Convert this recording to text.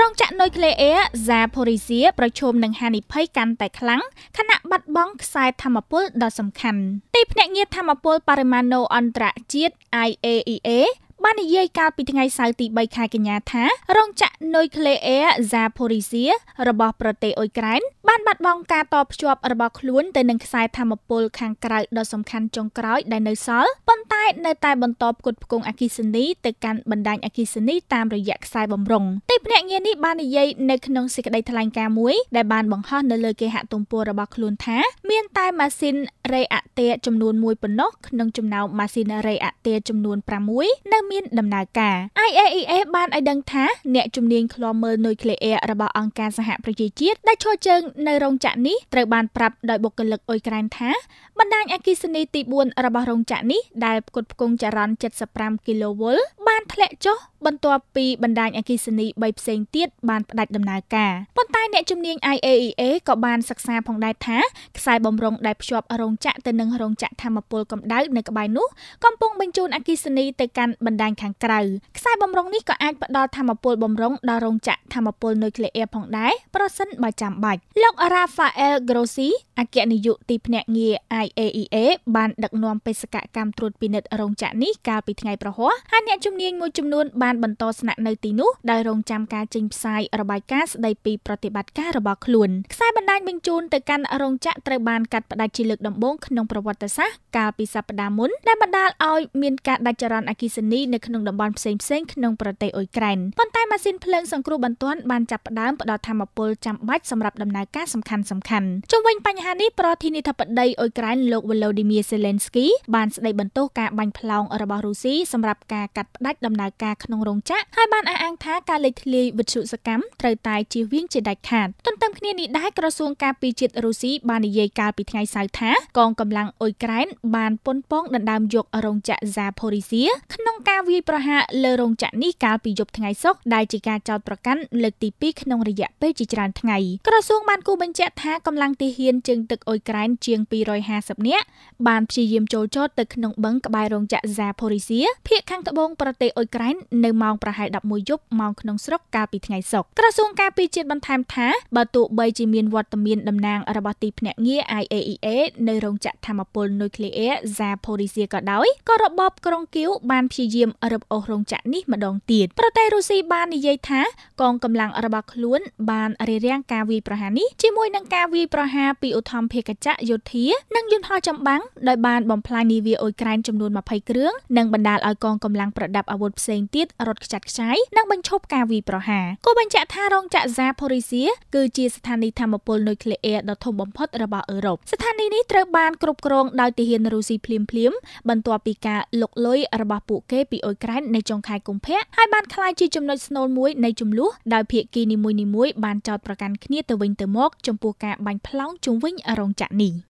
រោងចក្រនុយក្លេអ៊ែរ Zaporizhia ប្រឈមនឹងហានិភ័យកាន់តែខ្លាំងខណៈបាត់បង់ខ្សែធម្មពលដ៏សំខាន់ ទីភ្នាក់ងារធម្មពលបរិមាណូអន្តរជាតិ IAEA បាននិយាយកាលពីថ្ងៃសៅរ៍ទី3ខែកញ្ញាថារោងចក្រនុយក្លេអ៊ែរ Zaporizhia របស់ប្រទេសអ៊ុយក្រែនបានបាត់បង់ការតភ្ជាប់របស់ខ្លួន ទៅនឹងខ្សែធម្មពលខាងក្រៅដ៏សំខាន់ចុងក្រោយដែលនៅសល់ប៉ុន្តែ នៅតែបន្តផ្គត់ផ្គង់អគិសនីទៅកាន់បណ្ដាញអគិសនីតាមរយៈខ្សែបំរុងទីភ្នាក់ងារនេះបាននិយាយនៅក្នុងសេចក្តីថ្លែងការណ៍មួយដែលបានបង្ហោះនៅលើគេហទំព័ររបស់ខ្លួនថាមានតែម៉ាស៊ីនរេអាក់ទែចំនួន1ប៉ុណ្ណោះក្នុងចំណោមម៉ាស៊ីនរេអាក់ទែចំនួន6នៅមានដំណើរការ IAEA បានឲ្យដឹងថាអ្នកជំនាញឃ្លាំមើលនុយក្លេអ៊ែររបស់អង្គការសហប្រជាជាតិដែលឈរជើងនៅរោងចក្រនេះត្រូវបានប្រាប់ដោយបុគ្គលិកអ៊ុយក្រែនថាបណ្ដាញអគ្គិសនីទី4របស់រោងចក្រនេះដែលផ្គត់ផ្គង់ចរន្ត75គីឡូវ៉ុលបានបានធ្លាក់ចុះបន្ទាប់ពីបណ្ដាញអគិសនី3ផ្សេងទៀតបានផ្ដាច់ដំណើរការប៉ុន្តែអ្នកជំនាញ IAEA ក៏បានសិក្សាផងដែរថាខ្សែបំរុងដែលភ្ជាប់រោងចក្រទៅនឹងរោងចក្រធម្មពលកម្ដៅនៅក្បែរនោះកំពុងបញ្ជូនអគិសនីទៅកាន់បណ្ដាញខាងក្រៅខ្សែបំរុងនេះក៏អាចផ្ដល់ធម្មពលបំរុងដល់រោងចក្រធម្មពលនុយក្លេអ៊ែរផងដែរប្រសិនបើចាំបាច់លោក Rafael Grossi អគ្គនាយកទីភ្នាក់ងារ IAEA បានដឹកនាំបេសកកម្មត្រួតពិនិត្យរោងចក្រនេះកាលពីថ្ងៃប្រហ័សហើយអ្នកជំនាញញមួយចំនួនបានបន្តស្នាក់នៅទីនោះដោយរងចាំការចេញផ្សាយរបាយការណ៍ស្ដីពីប្រតិបត្តិការរបស់ខ្លួនខ្សែបណ្ដាញបញ្ជូនទៅកាន់រោងចក្រត្រូវបានកាត់ផ្ដាច់ជាលើកដំបូងក្នុងប្រវត្តិសាស្ត្រកាលពីសប្តាហ៍មុនដែលបណ្ដាលឲ្យមានការដាច់ចរន្តអគ្គិសនីនៅក្នុងតំបន់ផ្សេងៗក្នុងប្រទេសអ៊ុយក្រែនប៉ុន្តែម៉ាស៊ីនភ្លើងសង្គ្រោះបន្ទាន់បានចាប់ផ្ដើមផ្ដល់ធមពលចាំបាច់សម្រាប់ដំណើរការសំខាន់សំខាន់ជុំវិញបញ្ហានេះប្រធានាធិបតីអ៊ុយក្រែនលោក Volodymyr Zelensky បានស្ដីបន្ទោសការបាញ់ផ្លោងរបស់រុស្ស៊ីសម្រាប់ការកាត់ផ្ដាច់ដំណើរការក្នុងរោងចក្រហើយបានអះអាងថាការលេចធ្លាយវិទ្យុសកម្មត្រូវតែជៀសវាងជាដាច់ខាតទន្ទឹមគ្នានេះដែរក្រសួងការពារជាតិរុស្ស៊ីបាននិយាយកាលពីថ្ងៃសៅរ៍ថាកងកម្លាំងអ៊ុយក្រែនបានប៉ុនប៉ងដណ្ដើមយករោងចក្រ Zaporizhia ក្នុងការវាយប្រហារលើរោងចក្រនេះកាលពីយប់ថ្ងៃសុក្រដែលជាការចោទប្រកាន់លើកទី2ក្នុងរយៈពេលជាច្រើនថ្ងៃក្រសួងបានគូបញ្ជាក់ថាកម្លាំងទាហានជើងទឹកអ៊ុយក្រែនជាង250នាក់បានព្យាយាមចូលចតទៅក្នុងបឹងក្បែររោងចក្រ Zaporizhia ភាគខាងត្បូងប្រទេសអ៊ុយក្រែននៅម៉ោងប្រហែល11យប់ម៉ោងក្នុងស្រុកកាលពីថ្ងៃសុក្រក្រសួងការពារជាតិបន្ថែមថាបើទោះបីជាមានវត្តមានតំណាងរបស់ទីភ្នាក់ងារ IAEA នៅរោងចក្រធម្មពលនុយក្លេអ៊ែរ Zaporizhia ក៏ដោយក៏របបក្រុងគៀវបានព្យាយាមរឹបអូសរោងចក្រនេះម្ដងទៀតប្រទេសរុស្ស៊ីបានបាននិយាយថាកងកម្លាំងរបស់ខ្លួនបានរារាំងការវាយប្រហារនេះជាមួយនឹងការវាយប្រហារពីឧទ្ធម្ភាគចក្រយោធានិងយន្តហោះចម្បាំងដោយបានបំផ្លាញនាវាអ៊ុយក្រែនចំនួន20គ្រឿងនិងបណ្ដាលឲ្យកងកម្លាំងប្រដាប់អាវុធផ្សេងទៀតរត់ខ្ចាត់ខ្ចាយនិងបញ្ឈប់ការវាយប្រហារក៏បញ្ជាក់ថារោងចក្រ Zaporizhia គឺជាស្ថានីយ៍ធម្មពលនុយក្លេអ៊ែរដ៏ធំបំផុតរបស់អឺរ៉ុបស្ថានីយ៍នេះត្រូវបានគ្រប់គ្រងដោយទាហានរុស្ស៊ីភ្លាមៗបន្ទាប់ពីការលុកលុយរបស់ពួកគេពីអ៊ុយក្រែននៅចុងខែកុម្ភៈហើយបានក្លាយជាចំណុចស្នូលមួយនៃចំនួនដោយភាគីនីមួយៗបានចោទប្រកាន់គ្នាទៅវិញទៅមក ចំពោះការបាញ់ផ្លោងជុំវិញរោងចក្រនេះ។